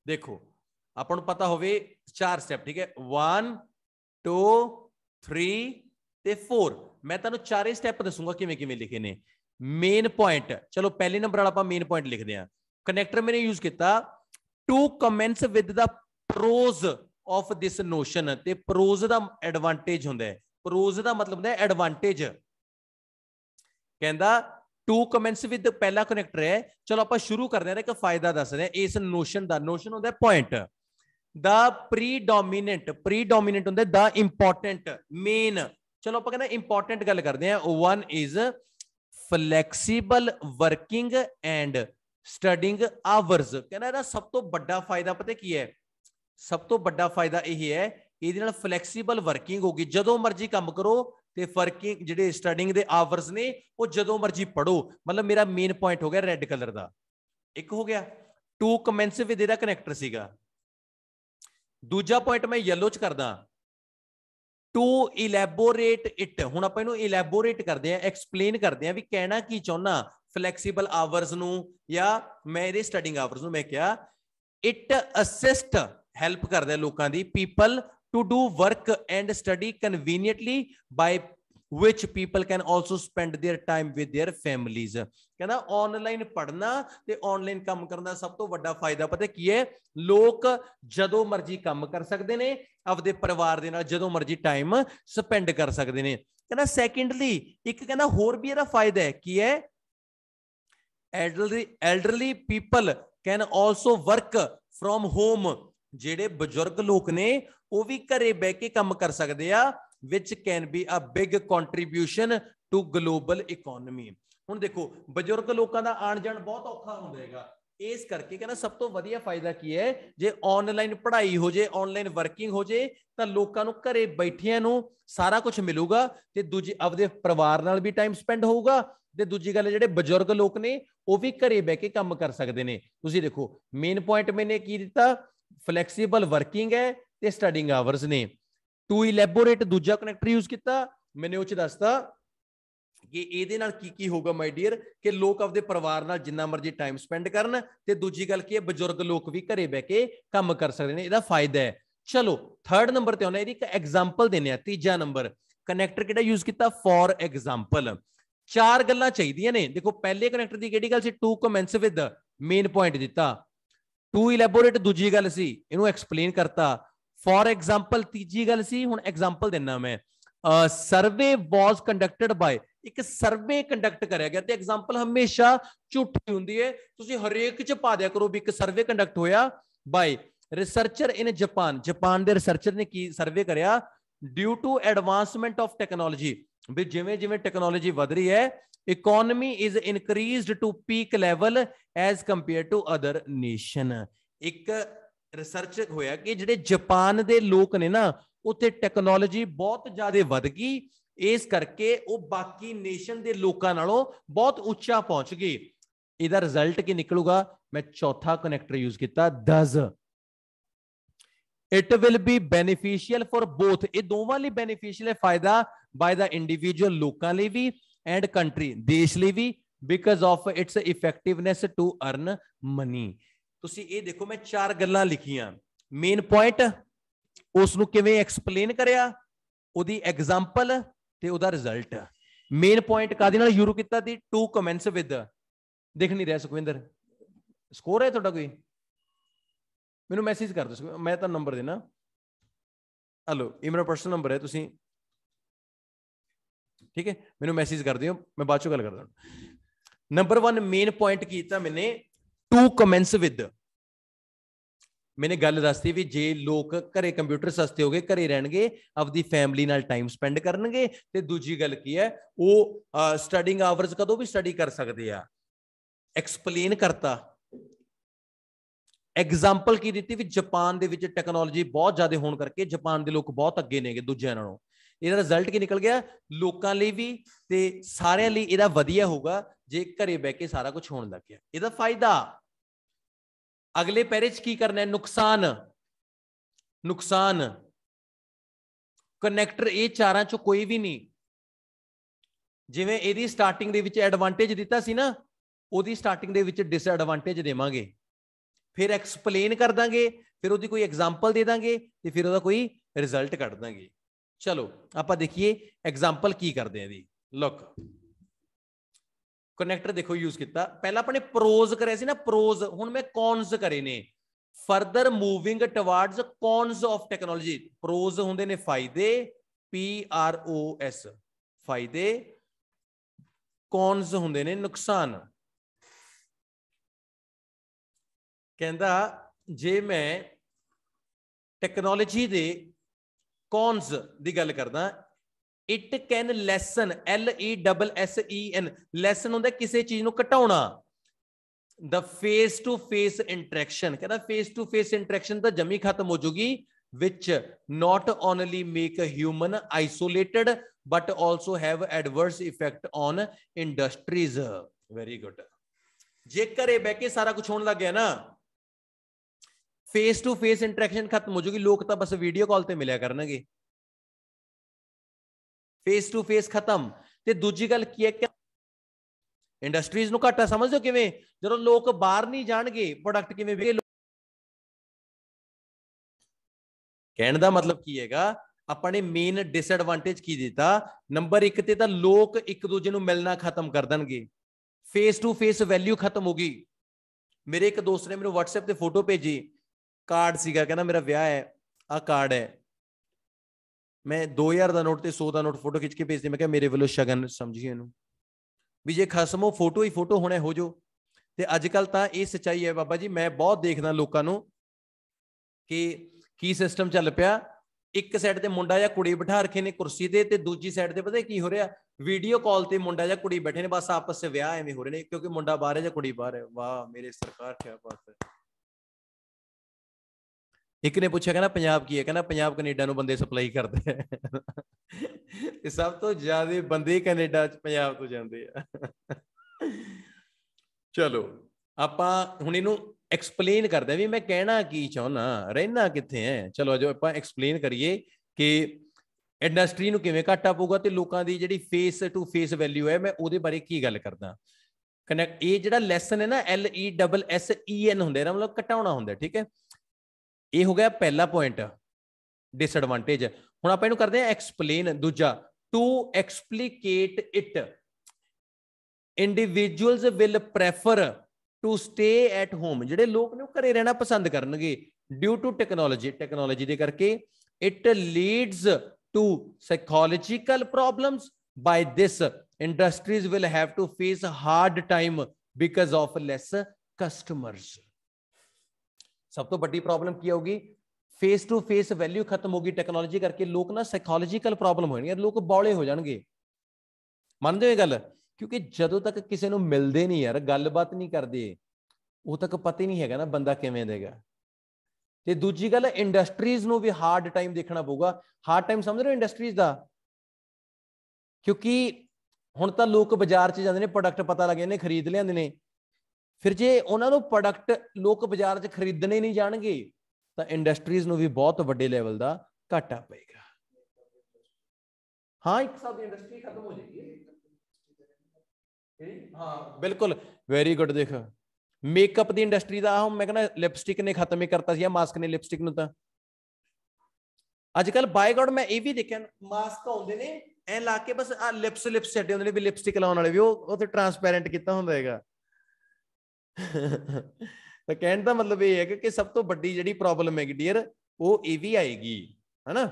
ਦੇਖੋ ਆਪਾਂ ਨੂੰ ਪਤਾ ਹੋਵੇ ਚਾਰ ਸਟੈਪ ਠੀਕ ਹੈ 1 2 3 ਤੇ 4 ਮੈਂ ਤੁਹਾਨੂੰ ਚਾਰੇ ਸਟੈਪ ਦੱਸੂਗਾ ਕਿਵੇਂ ਕਿਵੇਂ ਲਿਖੇ ਨੇ ਮੇਨ ਪੁਆਇੰਟ ਚਲੋ ਪਹਿਲੇ ਨੰਬਰ ਵਾਲਾ ਆਪਾਂ ਮੇਨ ਪੁਆਇੰਟ ਲਿਖਦੇ ਹਾਂ ਕਨੈਕਟਰ ਮੈਨੇ ਯੂਜ਼ ਕੀਤਾ to commence with the pros of this notion ਤੇ ਪ੍ਰੋਜ਼ ਦਾ ਐਡਵਾਂਟੇਜ ਹੁੰਦਾ ਹੈ ਪ੍ਰੋਜ਼ ਦਾ ਮਤਲਬ ਹੁੰਦਾ ਹੈ ਐਡਵਾਂਟੇਜ ਕਹਿੰਦਾ ਟੂ ਕਮੈਂਸ ਵਿਦ ਪਹਿਲਾ ਕਨੈਕਟਰ ਹੈ ਚਲੋ ਆਪਾਂ ਸ਼ੁਰੂ ਕਰਦੇ ਹਾਂ ਇੱਕ ਫਾਇਦਾ ਦੱਸ ਰਹੇ ਇਸ ਨੋਸ਼ਨ ਦਾ ਨੋਸ਼ਨ ਹੁੰਦਾ ਪੁਆਇੰਟ ਦਾ ਪ੍ਰੀਡੋਮੀਨੈਂਟ ਪ੍ਰੀਡੋਮੀਨੈਂਟ ਹੁੰਦਾ ਦਾ ਇੰਪੋਰਟੈਂਟ ਮੇਨ ਚਲੋ ਆਪਾਂ ਕਹਿੰਦਾ ਇੰਪੋਰਟੈਂਟ ਗੱਲ ਕਰਦੇ ਹਾਂ one is flexible working and studying hours ਕਹਿੰਦਾ ਇਹਦਾ ਸਭ ਤੋਂ ਵੱਡਾ ਫਾਇਦਾ ਪਤਾ ਕੀ ਹੈ ਸਭ ਤੋਂ ਵੱਡਾ ਫਾਇਦਾ ਇਹ ਹੈ ਇਹਦੇ ਨਾਲ ਫਲੈਕਸੀਬਲ ਵਰਕਿੰਗ ਹੋਗੀ ਜਦੋਂ ਮਰਜ਼ੀ ਕੰਮ ਕਰੋ ਤੇ ਵਰਕਿੰਗ ਜਿਹੜੇ ਸਟੱਡਿੰਗ ਦੇ ਆਵਰਸ ਨੇ ਉਹ ਜਦੋਂ ਮਰਜ਼ੀ ਪੜੋ ਮਤਲਬ ਮੇਰਾ ਮੇਨ ਪੁਆਇੰਟ ਹੋ ਗਿਆ ਰੈੱਡ ਕਲਰ ਦਾ ਇੱਕ ਹੋ ਗਿਆ ਟੂ ਕਮੈਂਸਿਵ ਵਿਦ ਇਹਦਾ ਕਨੈਕਟਰ ਸੀਗਾ ਦੂਜਾ ਪੁਆਇੰਟ ਮੈਂ ਯੈਲੋ ਚ ਕਰਦਾ ਟੂ ਇਲੈਬੋਰੇਟ ਇਟ ਹੁਣ ਆਪਾਂ ਇਹਨੂੰ ਇਲੈਬੋਰੇਟ ਕਰਦੇ ਆ ਐਕਸਪਲੇਨ ਕਰਦੇ ਆ ਵੀ ਕਹਿਣਾ ਕੀ ਚਾਹੁੰਨਾ ਫਲੈਕਸੀਬਲ ਆਵਰਸ ਨੂੰ ਜਾਂ ਮੇਰੇ ਸਟੱਡਿੰਗ ਆਵਰਸ ਨੂੰ ਮੈਂ ਕਿਹਾ ਇਟ ਅਸਿਸਟ ਹੈਲਪ ਕਰਦਾ ਲੋਕਾਂ ਦੀ people to do work and study conveniently by which people can also spend their time with their families ਕਹਿੰਦਾ online padhna te online kam karna ਦਾ ਸਭ ਤੋਂ ਵੱਡਾ ਫਾਇਦਾ ਪਤਾ hai ਹੈ ਲੋਕ ਜਦੋਂ ਮਰਜ਼ੀ ਕੰਮ ਕਰ ਸਕਦੇ ਨੇ ਆਪਦੇ ਪਰਿਵਾਰ ਦੇ ਨਾਲ ਜਦੋਂ ਮਰਜ਼ੀ ਟਾਈਮ ਸਪੈਂਡ ਕਰ ਸਕਦੇ ਨੇ ਕਹਿੰਦਾ ਸੈਕੰਡਲੀ ਇੱਕ ਕਹਿੰਦਾ ਹੋਰ ਵੀ ਇਹਦਾ ਫਾਇਦਾ ਹੈ ਕੀ elderly elderly people can also work from home ਜਿਹੜੇ ਬਜ਼ੁਰਗ ਲੋਕ ਨੇ ਉਹ ਵੀ ਘਰੇ ਬਹਿ ਕੇ ਕੰਮ ਕਰ ਸਕਦੇ ਆ ਵਿਚ can be a big contribution to global economy ਹੁਣ ਦੇਖੋ ਬਜ਼ੁਰਗ ਲੋਕਾਂ ਦਾ ਆਣ ਜਾਣ ਬਹੁਤ ਔਖਾ ਹੁੰਦਾ ਹੈਗਾ ਇਸ ਕਰਕੇ ਕਹਿੰਦਾ ਸਭ ਤੋਂ ਵਧੀਆ ਫਾਇਦਾ ਕੀ ਹੈ ਜੇ ਆਨਲਾਈਨ ਪੜ੍ਹਾਈ ਹੋ ਜੇ ਆਨਲਾਈਨ ਵਰਕਿੰਗ ਹੋ ਜੇ ਤਾਂ ਲੋਕਾਂ ਨੂੰ ਘਰੇ ਬੈਠਿਆਂ ਨੂੰ ਸਾਰਾ ਕੁਝ ਮਿਲੂਗਾ ਤੇ ਦੂਜੀ ਆਪਦੇ ਪਰਿਵਾਰ ਨਾਲ ਵੀ ਟਾਈਮ ਸਪੈਂਡ ਹੋਊਗਾ ਤੇ ਦੂਜੀ ਗੱਲ ਜਿਹੜੇ ਬਜ਼ੁਰਗ ਲੋਕ ਨੇ ਉਹ ਵੀ ਘਰੇ ਬਹਿ ਕੇ ਕੰਮ ਕਰ ਸਕਦੇ ਨੇ ਤੁਸੀਂ ਦੇਖੋ ਮੇਨ ਪੁਆਇੰਟ ਮੈਨੇ ਕੀ ਦਿੱਤਾ ਫਲੈਕਸੀਬਲ ਵਰਕਿੰਗ ਹੈ ਤੇ ਸਟੱਡਿੰਗ ਆਵਰਸ ਨੇ ਟੂ ਇਲੈਬੋਰੇਟ ਦੂਜਾ ਕਨੈਕਟਰ ਯੂਜ਼ ਕੀਤਾ ਮੈਨੇ ਉਹ ਚ ਦੱਸਤਾ ਕਿ ਇਹਦੇ ਨਾਲ ਕੀ ਕੀ ਹੋਗਾ ਮਾਈ ਡੀਅਰ ਕਿ ਲੋਕ ਆਪਦੇ ਪਰਿਵਾਰ ਨਾਲ ਜਿੰਨਾ ਮਰਜ਼ੀ ਟਾਈਮ ਸਪੈਂਡ ਕਰਨ ਤੇ ਦੂਜੀ ਗੱਲ ਕੀ ਹੈ ਬਜ਼ੁਰਗ ਲੋਕ ਵੀ ਘਰੇ ਬਹਿ ਕੇ ਕੰਮ ਕਰ ਸਕਦੇ ਨੇ ਇਹਦਾ ਫਾਇਦਾ ਹੈ ਚਲੋ ਥਰਡ ਨੰਬਰ ਤੇ ਆਉਣਾ ਇਹਦੀ ਇੱਕ ਐਗਜ਼ਾਮਪਲ ਦੇਣੇ ਆ ਤੀਜਾ ਨੰਬਰ ਕਨੈਕਟਰ ਕਿਹੜਾ ਯੂਜ਼ ਕੀਤਾ ਫੋਰ ਐਗਜ਼ਾਮਪਲ ਚਾਰ ਗੱਲਾਂ ਚਾਹੀਦੀਆਂ ਨੇ ਦੇਖੋ ਪਹਿਲੇ ਕਨੈਕਟਰ ਦੀ ਕਿਹੜੀ ਗੱਲ ਸੀ to commence with main point ਦਿੱਤਾ ਟੂ ਇਲੈਬੋਰੇਟ ਦੂਜੀ ਗੱਲ ਸੀ ਇਹਨੂੰ ਐਕਸਪਲੇਨ ਕਰਤਾ ਫੋਰ ਐਗਜ਼ਾਮਪਲ ਤੀਜੀ ਗੱਲ ਸੀ ਹੁਣ ਐਗਜ਼ਾਮਪਲ ਦਿੰਨਾ ਮੈਂ ਅ ਸਰਵੇ ਵਾਸ ਕੰਡਕਟਡ ਬਾਈ ਇੱਕ ਸਰਵੇ ਕੰਡਕਟ ਕਰਿਆ ਗਿਆ ਤੇ ਐਗਜ਼ਾਮਪਲ ਹਮੇਸ਼ਾ ਝੂਠੀ ਹੁੰਦੀ ਹੈ ਤੁਸੀਂ ਹਰੇਕ ਚ ਪਾ ਦਿਆ ਕਰੋ ਵੀ ਇੱਕ ਸਰਵੇ ਕੰਡਕਟ ਹੋਇਆ by researcher in Japan Japan ਦੇ ਰਿਸਰਚਰ ਨੇ ਕੀ ਸਰਵੇ ਕਰਿਆ due to advancement of technology ਵੀ ਜਿਵੇਂ ਜਿਵੇਂ ਟੈਕਨੋਲੋਜੀ ਵਧ ਰਹੀ ਹੈ economy is increased to peak level as compared to other nation ਇੱਕ ਰਿਸਰਚ ਹੋਇਆ ਕਿ ਜਿਹੜੇ ਜਾਪਾਨ ਦੇ ਲੋਕ ਨੇ ਨਾ ਉੱਥੇ ਟੈਕਨੋਲੋਜੀ ਬਹੁਤ ਜ਼ਿਆਦਾ ਵੱਧ ਗਈ ਇਸ ਕਰਕੇ ਉਹ ਬਾਕੀ ਨੇਸ਼ਨ ਦੇ ਲੋਕਾਂ ਨਾਲੋਂ ਬਹੁਤ ਉੱਚਾ ਪਹੁੰਚ ਗਏ ਇਹਦਾ ਰਿਜ਼ਲਟ ਕੀ ਨਿਕਲੂਗਾ ਮੈਂ ਚੌਥਾ ਕਨੈਕਟਰ ਯੂਜ਼ ਕੀਤਾ thus it will be beneficial for both ਇਹ ਦੋਵਾਂ ਲਈ ਬੈਨੀਫੀਸ਼ੀਅਲ ਹੈ ਫਾਇਦਾ ਬਾਈ ਦਾ ਇੰਡੀਵਿਜੂਅਲ ਲੋਕਾਂ ਲਈ ਵੀ ਐਂਡ ਕੰਟਰੀ ਦੇਸ਼ ਲਈ ਵੀ because of its effectiveness to earn money ਤੁਸੀਂ ਇਹ ਦੇਖੋ ਮੈਂ ਚਾਰ ਗੱਲਾਂ ਲਿਖੀਆਂ ਮੇਨ ਪੁਆਇੰਟ ਉਸ ਨੂੰ ਕਿਵੇਂ ਐਕਸਪਲੇਨ ਕਰਿਆ ਉਹਦੀ ਐਗਜ਼ਾਮਪਲ ਤੇ ਉਹਦਾ ਰਿਜ਼ਲਟ ਮੇਨ ਪੁਆਇੰਟ ਕਾਦੇ ਨਾਲ ਯੂਰੂ ਕੀਤਾ ਦੀ ਟੂ ਕਮੈਂਟਸ ਵਿਦ ਦੇਖ ਨਹੀਂ ਰਿਹਾ ਸੁਖਵਿੰਦਰ ਸਕੋਰ ਹੈ ਤੁਹਾਡਾ ਕੋਈ ਮੈਨੂੰ ਮੈਸੇਜ ਕਰ ਦਿਓ ਮੈਂ ਤਾਂ ਨੰਬਰ ਦੇਣਾ ਹਲੋ ਇਹ ਮੇਰਾ ਪਰਸਨਲ ਨੰਬਰ ਹੈ ਤੁਸੀਂ ਠੀਕ ਹੈ ਮੈਨੂੰ ਮੈਸੇਜ ਕਰ ਦਿਓ ਮੈਂ ਬਾਅਦ ਚੋਂ ਗੱਲ ਕਰਦਾ ਨੰਬਰ 1 ਮੇਨ ਪੁਆਇੰਟ ਕੀਤਾ ਮੈਨੇ ਟੂ ਕਮੈਂਸ ਵਿਦ ਮੈਨੇ ਗੱਲ ਦੱਸਤੀ ਵੀ ਜੇ ਲੋਕ ਘਰੇ ਕੰਪਿਊਟਰ ਸਸਤੇ ਹੋਗੇ ਘਰੇ ਰਹਿਣਗੇ ਆਪਦੀ ਫੈਮਿਲੀ ਨਾਲ ਟਾਈਮ ਸਪੈਂਡ ਕਰਨਗੇ ਤੇ ਦੂਜੀ ਗੱਲ ਕੀ ਹੈ ਉਹ ਸਟੱਡਿੰਗ ਆਵਰਸ ਕਦੋਂ ਵੀ ਸਟੱਡੀ ਕਰ ਸਕਦੇ ਆ ਐਕਸਪਲੇਨ ਕਰਤਾ ਐਗਜ਼ਾਮਪਲ ਕੀ ਦਿੱਤੀ ਵੀ ਜਾਪਾਨ ਦੇ ਵਿੱਚ ਟੈਕਨੋਲੋਜੀ ਬਹੁਤ ਜ਼ਿਆਦਾ ਹੋਣ ਕਰਕੇ ਜਾਪਾਨ ਦੇ ਲੋਕ ਬਹੁਤ ਅੱਗੇ ਨੇਗੇ ਦੂਜਿਆਂ ਨਾਲੋਂ ਇਹਦਾ ਰਿਜ਼ਲਟ ਕੀ ਨਿਕਲ ਗਿਆ ਲੋਕਾਂ ਲਈ ਵੀ ਤੇ ਸਾਰਿਆਂ ਲਈ ਇਹਦਾ ਵਧੀਆ ਹੋਊਗਾ ਜੇ ਘਰੇ ਬਹਿ ਕੇ ਸਾਰਾ ਕੁਝ ਹੋਣ ਲੱਗ ਗਿਆ ਇਹਦਾ ਫਾਇਦਾ ਅਗਲੇ ਪੈਰੇ 'ਚ ਕੀ ਕਰਨਾ ਹੈ ਨੁਕਸਾਨ ਨੁਕਸਾਨ ਕਨੈਕਟਰ ਇਹ ਚਾਰਾਂ 'ਚੋਂ ਕੋਈ ਵੀ ਨਹੀਂ ਜਿਵੇਂ ਇਹਦੀ ਸਟਾਰਟਿੰਗ ਦੇ ਵਿੱਚ ਐਡਵਾਂਟੇਜ ਦਿੱਤਾ ਸੀ ਨਾ ਉਹਦੀ ਸਟਾਰਟਿੰਗ ਦੇ ਵਿੱਚ ਡਿਸਐਡਵਾਂਟੇਜ ਦੇਵਾਂਗੇ ਫਿਰ ਐਕਸਪਲੇਨ ਕਰ ਦਾਂਗੇ ਫਿਰ ਉਹਦੀ ਕੋਈ ਐਗਜ਼ਾਮਪਲ ਦੇ ਦਾਂਗੇ ਤੇ ਫਿਰ ਉਹਦਾ ਕੋਈ ਰਿਜ਼ਲਟ ਕੱਢ ਦਾਂਗੇ ਚਲੋ ਆਪਾਂ ਦੇਖੀਏ ਐਗਜ਼ਾਮਪਲ ਕੀ ਕਰਦੇ ਆ ਇਹਦੀ ਲੁੱਕ ਕਨੈਕਟਰ ਦੇਖੋ ਯੂਜ਼ ਕੀਤਾ ਪਹਿਲਾਂ ਆਪਣੇ ਪ੍ਰੋਜ਼ ਕਰਿਆ ਸੀ ਨਾ ਪ੍ਰੋਜ਼ ਹੁਣ ਮੈਂ ਕੌਨਸ ਕਰੇ ਨੇ further moving towards cons of technology pros ਹੁੰਦੇ ਨੇ ਫਾਇਦੇ ਪੀ ਆਰ ਓ ਐਸ ਫਾਇਦੇ ਕੌਨਸ ਹੁੰਦੇ ਨੇ ਨੁਕਸਾਨ ਕਹਿੰਦਾ ਜੇ ਮੈਂ ਟੈਕਨੋਲੋਜੀ ਦੇ ਕੌਨਸ ਦੀ ਗੱਲ ਕਰਦਾ it can lessen L E double S E N lessen ਹੁੰਦਾ ਕਿਸੇ ਚੀਜ਼ ਨੂੰ ਘਟਾਉਣਾ ਦਾ ਫੇਸ ਟੂ ਫੇਸ ਇੰਟਰੈਕਸ਼ਨ ਕਹਿੰਦਾ ਫੇਸ ਟੂ ਫੇਸ ਇੰਟਰੈਕਸ਼ਨ ਤਾਂ ਜਮੀ ਖਤਮ ਹੋ ਜੂਗੀ which not only make a human isolated but also have adverse effect on industries very good ਜੇਕਰ ਇਹ ਬਹਿ ਸਾਰਾ ਕੁਝ ਹੋਣ ਲੱਗ ਗਿਆ ਨਾ ਫੇਸ ਟੂ ਫੇਸ ਇੰਟਰੈਕਸ਼ਨ ਖਤਮ ਹੋ ਜੂਗੀ ਲੋਕ ਤਾਂ ਬਸ ਵੀਡੀਓ ਕਾਲ ਤੇ ਮਿਲਿਆ ਕਰਨਗੇ ਫੇਸ ਟੂ ਫੇਸ ਖਤਮ ਤੇ ਦੂਜੀ ਗੱਲ ਕੀ ਹੈ ਕਿ ਇੰਡਸਟਰੀਜ਼ ਨੂੰ ਘਾਟਾ ਸਮਝਦੇ ਹੋ ਕਿਵੇਂ ਜਦੋਂ ਲੋਕ ਬਾਹਰ ਨਹੀਂ ਜਾਣਗੇ ਪ੍ਰੋਡਕਟ ਕਿਵੇਂ ਵੇਚ ਕਹਿਣ ਦਾ ਮਤਲਬ ਕੀ ਹੈਗਾ ਆਪਾਂ ਨੇ ਮੇਨ ਡਿਸਐਡਵਾਂਟੇਜ ਕੀ ਦਿੱਤਾ ਨੰਬਰ 1 ਤੇ ਤਾਂ ਲੋਕ ਇੱਕ ਦੂਜੇ ਨੂੰ ਮਿਲਣਾ ਖਤਮ ਕਰ ਦੇਣਗੇ ਫੇਸ ਟੂ ਫੇਸ ਵੈਲਿਊ ਖਤਮ ਹੋ ਗਈ ਮੇਰੇ ਇੱਕ ਦੋਸਤ ਨੇ ਮੈਨੂੰ WhatsApp ਤੇ ਫੋਟੋ ਭੇਜੀ ਕਾਰਡ ਸੀਗਾ ਕਹਿੰਦਾ ਮੇਰਾ ਵਿਆਹ ਹੈ ਆ ਕਾਰਡ ਹੈ ਮੈਂ 2000 ਦਾ ਨੋਟ ਤੇ 100 ਦਾ ਨੋਟ ਫੋਟੋ ਖਿੱਚ ਕੇ ਭੇਜਦੀ ਮੈਂ ਕਿਹਾ ਮੇਰੇ ਵੱਲੋਂ ਸ਼ਗਨ ਸਮਝੀ ਇਹਨੂੰ ਵੀ ਜੇ ਖਸਮੋ ਫੋਟੋ ਹੀ ਫੋਟੋ ਹੋਣਾ ਹੋ ਜੋ ਤੇ ਅੱਜ ਕੱਲ ਤਾਂ ਇਹ ਸਚਾਈ ਹੈ ਬਾਬਾ ਜੀ ਮੈਂ ਬਹੁਤ ਦੇਖਦਾ ਲੋਕਾਂ ਨੂੰ ਕਿ ਕੀ ਸਿਸਟਮ ਚੱਲ ਪਿਆ ਇੱਕ ਸਾਈਡ ਤੇ ਮੁੰਡਾ ਜਾਂ ਕੁੜੀ ਬਿਠਾ ਰੱਖੇ ਨੇ ਕੁਰਸੀ ਤੇ ਤੇ ਦੂਜੀ ਸਾਈਡ ਤੇ ਪਤਾ ਕੀ ਹੋ ਰਿਹਾ ਵੀਡੀਓ ਕਾਲ ਤੇ ਮੁੰਡਾ ਜਾਂ ਕੁੜੀ ਬੈਠੇ ਨੇ ਬਸ ਆਪਸ ਵਿੱਚ ਵਿਆਹ ਐਵੇਂ ਹੋ ਰਹੇ ਨੇ ਕਿਉਂਕਿ ਮੁੰਡਾ ਬਾਹਰ ਹੈ ਜਾਂ ਕੁੜੀ ਬਾਹਰ ਹੈ ਵਾਹ ਮੇਰੇ ਸਰਕਾਰ ਕੀ ਬਾਤ ਹੈ ਇੱਕ ਨੇ ਪੁੱਛਿਆ ਕਹਿੰਦਾ ਪੰਜਾਬ ਕੀ ਹੈ ਕਹਿੰਦਾ ਪੰਜਾਬ ਕੈਨੇਡਾ ਨੂੰ ਬੰਦੇ ਸਪਲਾਈ ਕਰਦੇ ਹੈ ਇਹ ਸਭ ਤੋਂ ਜ਼ਿਆਦਾ ਬੰਦੇ ਕੈਨੇਡਾ ਚ ਪੰਜਾਬ ਤੋਂ ਜਾਂਦੇ ਆ ਚਲੋ ਆਪਾਂ ਹੁਣ ਇਹਨੂੰ ਐਕਸਪਲੇਨ ਕਰਦੇ ਵੀ ਮੈਂ ਕਹਿਣਾ ਕੀ ਚਾਹੁੰਨਾ ਰਹਿਣਾ ਕਿੱਥੇ ਹੈ ਚਲੋ ਅਜੋ ਆਪਾਂ ਐਕਸਪਲੇਨ ਕਰੀਏ ਕਿ ਇੰਡਸਟਰੀ ਨੂੰ ਕਿਵੇਂ ਘਾਟਾ ਪਊਗਾ ਤੇ ਲੋਕਾਂ ਦੀ ਜਿਹੜੀ ਫੇਸ ਟੂ ਫੇਸ ਵੈਲਿਊ ਹੈ ਮੈਂ ਉਹਦੇ ਬਾਰੇ ਕੀ ਗੱਲ ਕਰਦਾ ਕਨੈਕਟ ਇਹ ਜਿਹੜਾ ਲੈਸਨ ਹੈ ਨਾ L E double S E N ਹੁੰਦਾ ਨਾ ਮਤਲਬ ਘਟਾਉਣਾ ਹੁੰਦਾ ਠੀਕ ਹੈ ਇਹ ਹੋ ਗਿਆ ਪਹਿਲਾ ਪੁਆਇੰਟ ਡਿਸਐਡਵਾਂਟੇਜ ਹੁਣ ਆਪਾਂ ਇਹਨੂੰ ਕਰਦੇ ਆ ਐਕਸਪਲੇਨ ਦੂਜਾ to explicate it individuals will prefer to stay at home ਜਿਹੜੇ ਲੋਕ ਨੇ ਉਹ ਘਰੇ ਰਹਿਣਾ ਪਸੰਦ ਕਰਨਗੇ ਡਿਊ ਟੂ ਟੈਕਨੋਲੋਜੀ ਟੈਕਨੋਲੋਜੀ ਦੇ ਕਰਕੇ it leads to psychological problems by this industries will have to face hard time because of less customers ਸਭ ਤੋਂ ਵੱਡੀ ਪ੍ਰੋਬਲਮ ਕੀ ਹੋਊਗੀ ਫੇਸ ਟੂ ਫੇਸ ਵੈਲਿਊ ਖਤਮ ਹੋ ਗਈ ਟੈਕਨੋਲੋਜੀ ਕਰਕੇ ਲੋਕ ਨਾ ਸਾਈਕੋਲੋਜੀਕਲ ਪ੍ਰੋਬਲਮ ਹੋਣਗੇ ਲੋਕ ਬੌਲੇ ਹੋ ਜਾਣਗੇ ਮੰਨਦੇ ਹੋ ਇਹ ਗੱਲ ਕਿਉਂਕਿ ਜਦੋਂ ਤੱਕ ਕਿਸੇ ਨੂੰ ਮਿਲਦੇ ਨਹੀਂ ਯਾਰ ਗੱਲਬਾਤ ਨਹੀਂ ਕਰਦੇ ਉਹ ਤੱਕ ਪਤਾ ਹੀ ਨਹੀਂ ਹੈਗਾ ਨਾ ਬੰਦਾ ਕਿਵੇਂ ਦੇਗਾ ਤੇ ਦੂਜੀ ਗੱਲ ਇੰਡਸਟਰੀਜ਼ ਨੂੰ ਵੀ ਹਾਰਡ ਟਾਈਮ ਦੇਖਣਾ ਪਊਗਾ ਹਾਰਡ ਟਾਈਮ ਸਮਝ ਰਹੇ ਹੋ ਇੰਡਸਟਰੀਜ਼ ਦਾ ਕਿਉਂਕਿ ਹੁਣ ਤਾਂ ਲੋਕ ਬਾਜ਼ਾਰ 'ਚ ਜਾਂਦੇ ਨੇ ਪ੍ਰੋਡਕਟ ਪਤਾ ਲੱਗੇ ਨੇ ਖਰੀਦ ਲਿਆਂਦੇ ਨੇ ਫਿਰ ਜੇ ਉਹਨਾਂ ਨੂੰ ਪ੍ਰੋਡਕਟ ਲੋਕ ਬਾਜ਼ਾਰ 'ਚ ਖਰੀਦਣੇ ਨਹੀਂ ਜਾਣਗੇ ਤਾਂ ਇੰਡਸਟਰੀਜ਼ ਨੂੰ ਵੀ ਬਹੁਤ ਵੱਡੇ ਲੈਵਲ ਦਾ ਘਾਟਾ ਪਏਗਾ ਹਾਂ ਇੱਕ ਸਾਡੀ ਇੰਡਸਟਰੀ ਖਤਮ ਹੋ ਜਾਏਗੀ ਹਾਂ ਬਿਲਕੁਲ ਵੈਰੀ ਗੁੱਡ ਦੇਖ ਮੇਕਅਪ ਦੀ ਇੰਡਸਟਰੀ ਦਾ ਹੁਣ ਮੈਂ ਕਹਿੰਦਾ ਲਿਪਸਟਿਕ ਨੇ ਖਤਮ ਹੀ ਕਰਤਾ ਸੀ ਆ ਮਾਸਕ ਨੇ ਲਿਪਸਟਿਕ ਨੂੰ ਤਾਂ ਅੱਜ ਕੱਲ ਬਾਈ ਗੋਡ ਮੈਂ ਇਹ ਵੀ ਦੇਖਿਆ ਮਾਸਕ ਆਉਂਦੇ ਨੇ ਐ ਲਾ ਕੇ ਬਸ ਆ ਲਿਪਸ ਲਿਪਸ ਛੱਡੇ ਹੁੰਦੇ ਨੇ ਵੀ ਲਿਪਸਟਿਕ ਲਾਉਣ ਵਾਲੇ ਵੀ ਉਹ ਤੇ ਟਰਾਂਸਪੇਰੈਂਟ ਕੀਤਾ ਹੁੰਦਾ ਹੈਗਾ ਤਾਂ ਕਹਿਣ ਦਾ ਮਤਲਬ ਇਹ ਹੈ ਕਿ ਸਭ ਤੋਂ ਵੱਡੀ ਜਿਹੜੀ ਪ੍ਰੋਬਲਮ ਹੈਗੀ ਡੀਅਰ ਉਹ ਇਹ ਵੀ ਆਏਗੀ ਹਨਾ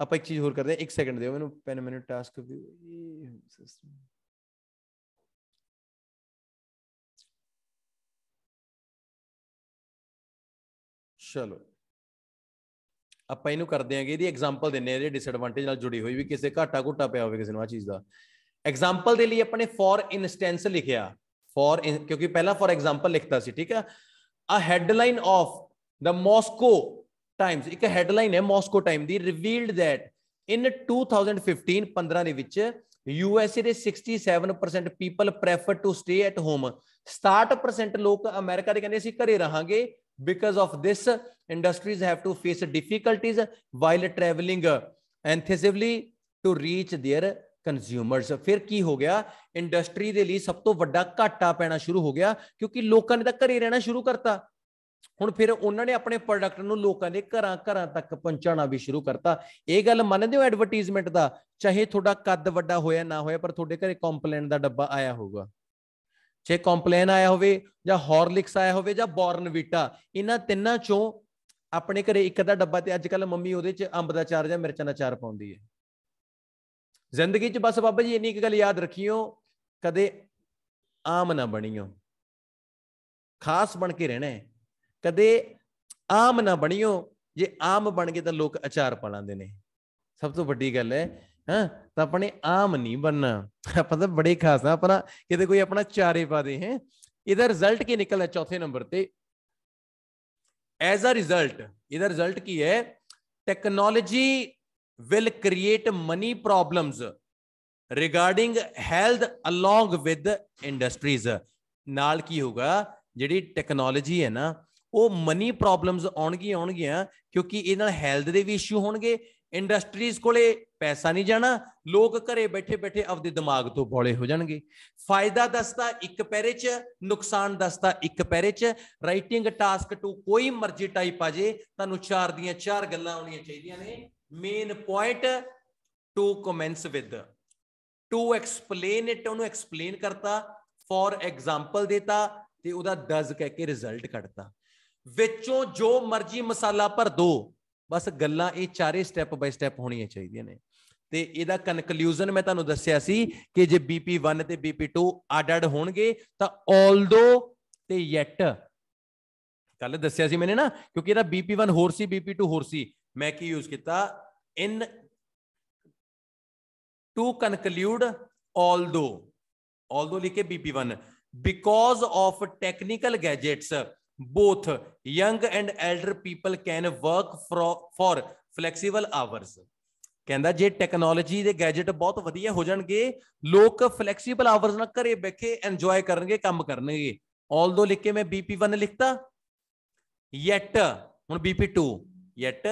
ਆਪਾਂ ਇੱਕ ਚੀਜ਼ ਹੋਰ ਕਰਦੇ ਹਾਂ 1 ਸੈਕਿੰਡ ਦਿਓ ਮੈਨੂੰ ਪੈਨ ਮਿੰਟ ਟਾਸਕ ਸਿਸਟਮ ਚਲੋ ਆਪਾਂ ਇਹਨੂੰ ਕਰਦੇ ਆਂਗੇ ਇਹਦੀ ਐਗਜ਼ਾਮਪਲ ਦਿੰਨੇ ਆ ਜਿਹੜੇ ਡਿਸਐਡਵਾਂਟੇਜ ਨਾਲ ਜੁੜੀ ਹੋਈ ਵੀ ਕਿਸੇ ਘਾਟਾ ਘੁੱਟਾ ਪਿਆ ਹੋਵੇ ਕਿਸੇ ਨੂੰ ਆ ਚੀਜ਼ ਦਾ ਐਗਜ਼ਾਮਪਲ ਦੇ ਲਈ ਆਪਾਂ ਨੇ ਇਨਸਟੈਂਸ ਲਿਖਿਆ फॉर क्योंकि पहला फॉर एग्जाम्पल लिखता सी ठीक है a headline of the Moscow Times ਇੱਕ ਹੈਡਲਾਈਨ ਹੈ ਮਾਸਕੋ ਟਾਈਮ ਦੀ ਰਿਵੀਲਡ ਥੈਟ ਇਨ 2015 15 ਦੇ ਵਿੱਚ ਯੂ ਐਸ ਏ ਦੇ 67% people prefer to stay at home 67% ਲੋਕ ਅਮਰੀਕਾ ਦੇ ਕਹਿੰਦੇ ਅਸੀਂ ਘਰੇ ਰਹਾਂਗੇ because of this industries have to face difficulties while travelling extensively to reach their consumers ਫਿਰ ਕੀ ਹੋ ਗਿਆ ਇੰਡਸਟਰੀ ਦੇ ਲਈ ਸਭ ਤੋਂ ਵੱਡਾ ਘਾਟਾ ਪੈਣਾ ਸ਼ੁਰੂ ਹੋ ਗਿਆ ਕਿਉਂਕਿ ਲੋਕਾਂ ਨੇ ਤਾਂ ਘਰੇ ਰਹਿਣਾ ਸ਼ੁਰੂ ਕਰਤਾ ਹੁਣ ਫਿਰ ਉਹਨਾਂ ਨੇ ਆਪਣੇ ਪ੍ਰੋਡਕਟ ਨੂੰ ਲੋਕਾਂ ਦੇ ਘਰਾਂ ਘਰਾਂ ਤੱਕ ਪਹੁੰਚਾਉਣਾ ਵੀ ਸ਼ੁਰੂ ਕਰਤਾ ਇਹ ਗੱਲ ਮੰਨਦੇ ਹੋ ਐਡਵਰਟਾਈਜ਼ਮੈਂਟ ਦਾ ਚਾਹੇ ਤੁਹਾਡਾ ਕੱਦ ਵੱਡਾ ਹੋਇਆ ਨਾ ਹੋਇਆ ਪਰ ਤੁਹਾਡੇ ਘਰੇ ਕੰਪਲੇਨ ਦਾ ਡੱਬਾ ਆਇਆ ਹੋਊਗਾ ਜੇ ਕੰਪਲੇਨ ਆਇਆ ਹੋਵੇ ਜਾਂ ਹੌਰਲਿਕਸ ਆਇਆ ਹੋਵੇ ਜਾਂ ਬੋਰਨਵੀਟਾ ਇਹਨਾਂ ਤਿੰਨਾਂ ਚੋਂ ਆਪਣੇ ਘਰੇ ਇੱਕ ਦਾ ਡੱਬਾ ਤੇ ਅੱਜ ਕੱਲ ਮੰਮੀ ਉਹਦੇ ਚ ਅੰਬ ਦਾ ਚਾਰ ਜਾਂ ਮਿਰਚਾਂ ਦਾ ਚਾਰ ਪਾਉਂਦੀ ਹੈ ਜ਼ਿੰਦਗੀ 'ਚ ਬਸ ਬਾਬਾ ਜੀ ਇੰਨੀ ਇੱਕ ਗੱਲ ਯਾਦ ਰੱਖਿਓ ਕਦੇ ਆਮ ਨਾ ਬਣਿਓ ਖਾਸ ਬਣ ਕੇ ਰਹਿਣਾ ਕਦੇ ਆਮ ਨਾ ਬਣਿਓ ਜੇ ਆਮ ਬਣ ਗਏ ਤਾਂ ਲੋਕ ਅਚਾਰ ਪਾ ਲਾਂਦੇ ਨੇ ਸਭ ਤੋਂ ਵੱਡੀ ਗੱਲ ਹੈ ਹਾਂ ਤਾਂ ਆਪਣੇ ਆਮ ਨਹੀਂ ਬਣਨਾ ਆਪਾਂ ਤਾਂ ਬੜੇ ਖਾਸ ਆ ਆਪਣਾ ਕਿਤੇ ਕੋਈ ਆਪਣਾ ਚਾਰੇ ਪਾ ਦੇ ਹੈ ਇਹਦਾ ਰਿਜ਼ਲਟ ਕੀ ਨਿਕਲਦਾ ਚੌਥੇ ਨੰਬਰ ਤੇ ਐਜ਼ ਅ ਰਿਜ਼ਲਟ ਇਹਦਾ ਰਿਜ਼ਲਟ ਕੀ ਹੈ technology will create money problems regarding health along with industries ਨਾਲ ਕੀ ਹੋਗਾ ਜਿਹੜੀ ਟੈਕਨੋਲੋਜੀ ਹੈ ਨਾ ਉਹ ਮਨੀ ਪ੍ਰੋਬਲਮਸ ਆਉਣਗੀਆਂ ਆਉਣਗੀਆਂ ਕਿਉਂਕਿ ਇਹ ਨਾਲ ਹੈਲਥ ਦੇ ਵੀ ਇਸ਼ੂ ਹੋਣਗੇ ਇੰਡਸਟਰੀਜ਼ ਕੋਲੇ ਪੈਸਾ ਨਹੀਂ ਜਾਣਾ ਲੋਕ ਘਰੇ ਬੈਠੇ ਬੈਠੇ ਆਪਦੇ ਦਿਮਾਗ ਤੋਂ ਬੋਲੇ ਹੋ ਜਾਣਗੇ ਫਾਇਦਾ ਦੱਸਦਾ ਇੱਕ ਪੈਰੇ 'ਚ ਨੁਕਸਾਨ ਦੱਸਦਾ ਇੱਕ ਪੈਰੇ 'ਚ ਰਾਈਟਿੰਗ ਟਾਸਕ ਟੂ ਕੋਈ ਮਰਜ਼ੀ ਟਾਈਪ ਆ ਜੇ ਤੁਹਾਨੂੰ ਚਾਰ ਦੀਆਂ ਚਾਰ ਗੱਲਾਂ ਆਉਣੀਆਂ ਚਾਹੀਦੀਆਂ ਨੇ main point to commence with to explain it ਉਹਨੂੰ ਐਕਸਪਲੇਨ ਕਰਤਾ ਫੋਰ ਐਗਜ਼ਾਮਪਲ ਦਿੱਤਾ ਤੇ ਉਹਦਾ does ਕਹਿ ਕੇ ਰਿਜ਼ਲਟ ਕੱਢਦਾ ਵਿੱਚੋਂ ਜੋ ਮਰਜ਼ੀ ਮਸਾਲਾ ਭਰ ਦੋ ਬਸ ਗੱਲਾਂ ਇਹ ਚਾਰੇ ਸਟੈਪ ਬਾਈ ਸਟੈਪ ਹੋਣੀਆਂ ਚਾਹੀਦੀਆਂ ਨੇ ਤੇ ਇਹਦਾ ਕਨਕਲੂਜਨ ਮੈਂ ਤੁਹਾਨੂੰ ਦੱਸਿਆ ਸੀ ਕਿ ਜੇ BP1 ਤੇ BP2 ਅਡਡ ਹੋਣਗੇ ਤਾਂ ਆਲਦੋ ਤੇ ਯੈਟ ਕੱਲ ਦੱਸਿਆ ਸੀ ਮੈਨੇ ਨਾ ਕਿਉਂਕਿ ਇਹਦਾ BP1 ਹੋਰ ਸੀ BP2 ਹੋਰ ਸੀ ਮੈਂ ਕੀ ਯੂਜ਼ ਕੀਤਾ ਇਨ ਟੂ ਕਨਕਲੂਡ ਆਲਦੋ ਆਲਦੋ ਲਿਖੇ BP one because of technical gadgets both young and elder people can work for, for flexible hours ਕਹਿੰਦਾ ਜੇ ਟੈਕਨੋਲੋਜੀ ਦੇ ਗੈਜਟ ਬਹੁਤ ਵਧੀਆ ਹੋ ਜਾਣਗੇ ਲੋਕ ਫਲੈਕਸੀਬਲ ਆਵਰਸ ਨਾਲ ਘਰੇ ਬੈਠੇ ਐਨਜੋਏ ਕਰਨਗੇ ਕੰਮ ਕਰਨਗੇ ਆਲਦੋ ਲਿਖ ਕੇ ਮੈਂ ਬੀਪੀ1 ਲਿਖਤਾ ਯੈਟ ਹੁਣ BP two yet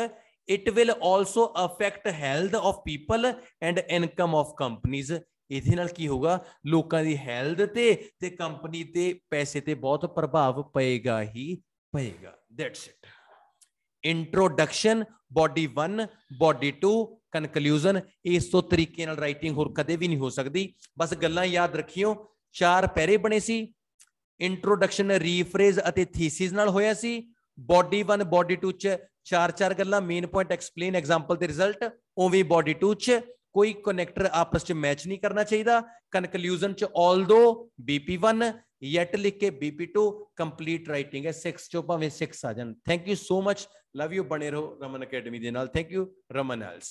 it will also affect health of people and income of companies ਇਹਦੇ ਨਾਲ ਕੀ ਹੋਗਾ ਲੋਕਾਂ ਦੀ ਹੈਲਥ ਤੇ ਤੇ ਕੰਪਨੀ ਤੇ ਪੈਸੇ ਤੇ ਬਹੁਤ ਪ੍ਰਭਾਵ ਪਏਗਾ ਹੀ ਪਏਗਾ that's it introduction body 1 body 2 conclusion ਇਸ ਤੋਂ ਤਰੀਕੇ ਨਾਲ ਰਾਈਟਿੰਗ ਹੋਰ ਕਦੇ ਵੀ ਨਹੀਂ ਹੋ ਸਕਦੀ ਬਸ ਗੱਲਾਂ ਯਾਦ ਰੱਖਿਓ ਚਾਰ ਪੈਰੇ ਬਣੇ ਸੀ ਇੰਟਰੋਡਕਸ਼ਨ ਰੀਫਰੇਜ਼ ਅਤੇ ਥੀਸਿਸ ਨਾਲ ਹੋਇਆ ਸੀ ਬਾਡੀ 1 ਬਾਡੀ 2 ਚ ਚਾਰ ਚਾਰ ਗੱਲਾਂ ਮੇਨ ਪੁਆਇੰਟ ਐਕਸਪਲੇਨ ਐਗਜ਼ਾਮਪਲ ਤੇ ਰਿਜ਼ਲਟ ਉਵੇਂ ਬਾਡੀ 2 ਚ ਕੋਈ ਕਨੈਕਟਰ ਆਪਸ ਚ ਮੈਚ ਨਹੀਂ ਕਰਨਾ ਚਾਹੀਦਾ ਕਨਕਲੂਜਨ ਚ ਆਲਦੋ ਬੀਪੀ 1 ਯੈਟ ਲਿਖ ਕੇ ਬੀਪੀ 2 ਕੰਪਲੀਟ ਰਾਈਟਿੰਗ ਹੈ 6 ਚੋਂ ਭਾਵੇਂ 6 ਆ ਜਾਣ thank you so much love you ਬਣੇ ਰਹੋ ਰਮਨ ਅਕੈਡਮੀ ਦੇ ਨਾਲ ਥੈਂਕ ਯੂ ਰਮਨ ਹੈਲਸ